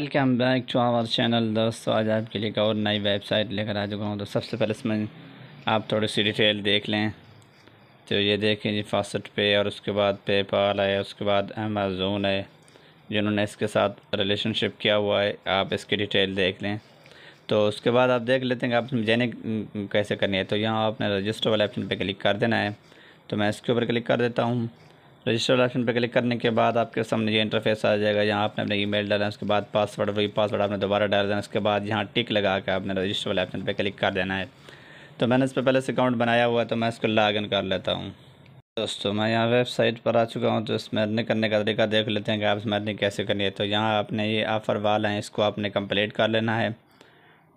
welcome back to our channel दोस्तों आज आपके लिए एक और नई वेबसाइट लेकर आ चुका हूँ तो सबसे पहले इसमें आप थोड़ी सी डिटेल देख लें तो ये देखें जी फास्ट पे और उसके बाद पेपाल है उसके बाद अमेज़ोन है जिन्होंने इसके साथ रिलेशनशिप किया हुआ है आप इसकी डिटेल देख लें तो उसके बाद आप देख लेते हैं कि आप जैन कैसे करनी है तो यहाँ आपने रजिस्टर वाले ऑप्शन पर क्लिक कर देना है तो मैं इसके ऊपर क्लिक कर देता हूँ रजिस्टर ऑप्शन पर क्लिक करने के बाद आपके सामने ये इंटरफेस आ जाएगा यहाँ आपने अपने ईमेल डाला है उसके बाद पासवर्ड वही पासवर्ड आपने दोबारा डाल देना उसके बाद यहाँ टिक लगा कर आपने रजिस्टर वाले ऑप्शन पर क्लिक कर देना है तो मैंने इस पर पहले से अकाउंट बनाया हुआ है तो मैं इसको लॉग कर लेता हूँ दोस्तों मैं यहाँ वेबसाइट पर आ चुका हूँ तो स्मरने करने का तरीका देख लेते हैं कि आप स्मरने कैसे करनी है तो यहाँ आपने ये ऑफ़र वाला है इसको आपने कंप्लीट कर लेना है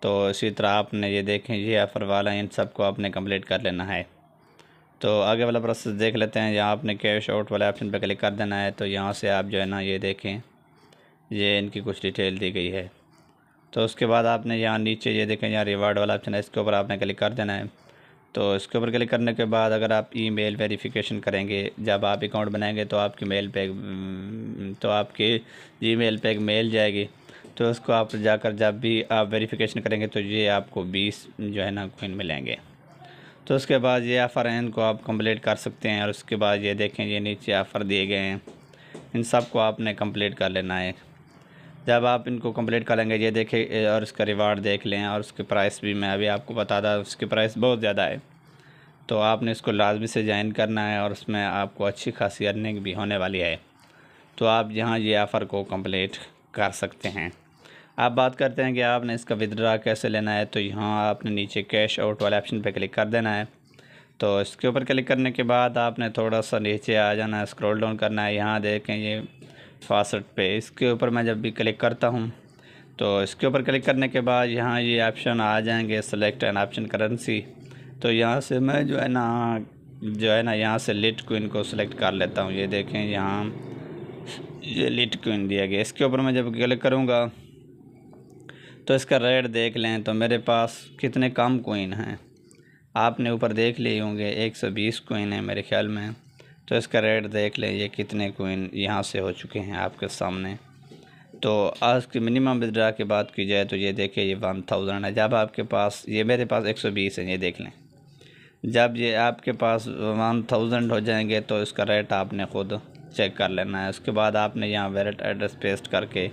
तो इसी तरह आपने ये देखें ये ऑफ़र वाला है इन सबको आपने कंप्लीट कर लेना है तो आगे वाला प्रोसेस देख लेते हैं यहाँ आपने कैश आउट वाले ऑप्शन पर क्लिक कर देना है तो यहाँ से आप जो है ना ये देखें ये इनकी कुछ डिटेल दी गई है तो उसके बाद आपने यहाँ नीचे ये देखें यहाँ रिवार्ड वाला ऑप्शन है इसके ऊपर आपने क्लिक कर देना है तो इसके ऊपर क्लिक करने के बाद अगर आप ईमेल वेरिफिकेशन करेंगे जब आप अकाउंट बनाएंगे तो आपकी मेल पे हम्म, तो आपके मेल पे एक मेल जाएगी तो उसको आप जाकर जब भी आप वेरिफिकेशन करेंगे तो ये आपको बीस जो है ना कोइन मिलेंगे तो उसके बाद ये आफ़र हैं इनको आप कंप्लीट कर सकते हैं और उसके बाद ये देखें ये नीचे ऑफ़र दिए गए हैं इन सब को आपने कंप्लीट कर लेना है जब आप इनको कंप्लीट कर लेंगे ये देखें और इसका रिवार्ड देख लें और उसके प्राइस भी मैं अभी आपको बता दा उसकी प्राइस बहुत ज़्यादा है तो आपने इसको लाजमी से ज्वाइन करना है और उसमें आपको अच्छी खासी अर्निंग भी होने वाली है तो आप यहाँ ये ऑफ़र को कंप्लीट कर सकते हैं आप बात करते हैं कि आपने इसका विदड्रा कैसे लेना है तो यहाँ आपने नीचे कैश आउट वाले ऑप्शन पर क्लिक कर देना है तो इसके ऊपर क्लिक करने के बाद आपने थोड़ा सा नीचे आ जाना है स्क्रॉल डाउन करना है यहाँ देखें ये फासट पे इसके ऊपर मैं जब भी क्लिक करता हूँ तो इसके ऊपर क्लिक करने के बाद यहाँ ये ऑप्शन आ जाएंगे सेलेक्ट एंड ऑप्शन करेंसी तो यहाँ से मैं जो है ना जो है ना यहाँ से लिट क्विन को सिलेक्ट कर लेता हूँ ये देखें यहाँ ये लिट क्विन दिया गया इसके ऊपर मैं जब क्लिक करूँगा तो इसका रेट देख लें तो मेरे पास कितने कम कोइन हैं आपने ऊपर देख लिए होंगे 120 कोइन है मेरे ख्याल में तो इसका रेट देख लें ये कितने कोइन यहाँ से हो चुके हैं आपके सामने तो आज की मिनिमम विदड्रा की बात की जाए तो ये देखें ये वन थाउजेंड है जब आपके पास ये मेरे पास एक सौ बीस है ये देख लें जब ये आपके पास वन थाउजेंड हो जाएंगे तो इसका रेट आपने ख़ुद चेक कर लेना है उसके बाद आपने यहाँ वेरेट एड्रेस पेस्ट करके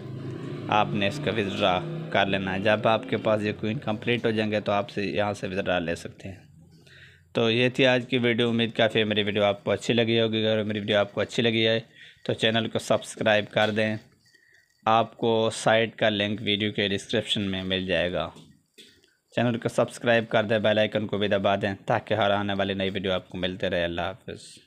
आपने इसका विदड्रा कर लेना है जब आपके पास ये कोइन कंप्लीट हो जाएंगे तो आप से यहाँ से विदड्रा ले सकते हैं तो ये थी आज की वीडियो उम्मीद काफ़ी मेरी वीडियो आपको अच्छी लगी होगी अगर मेरी वीडियो आपको अच्छी लगी है तो चैनल को सब्सक्राइब कर दें आपको साइट का लिंक वीडियो के डिस्क्रिप्शन में मिल जाएगा चैनल को सब्सक्राइब कर दें बेल आइकन को भी दबा दें ताकि हर आने वाली नई वीडियो आपको मिलते रहे अल्लाह हाफिज़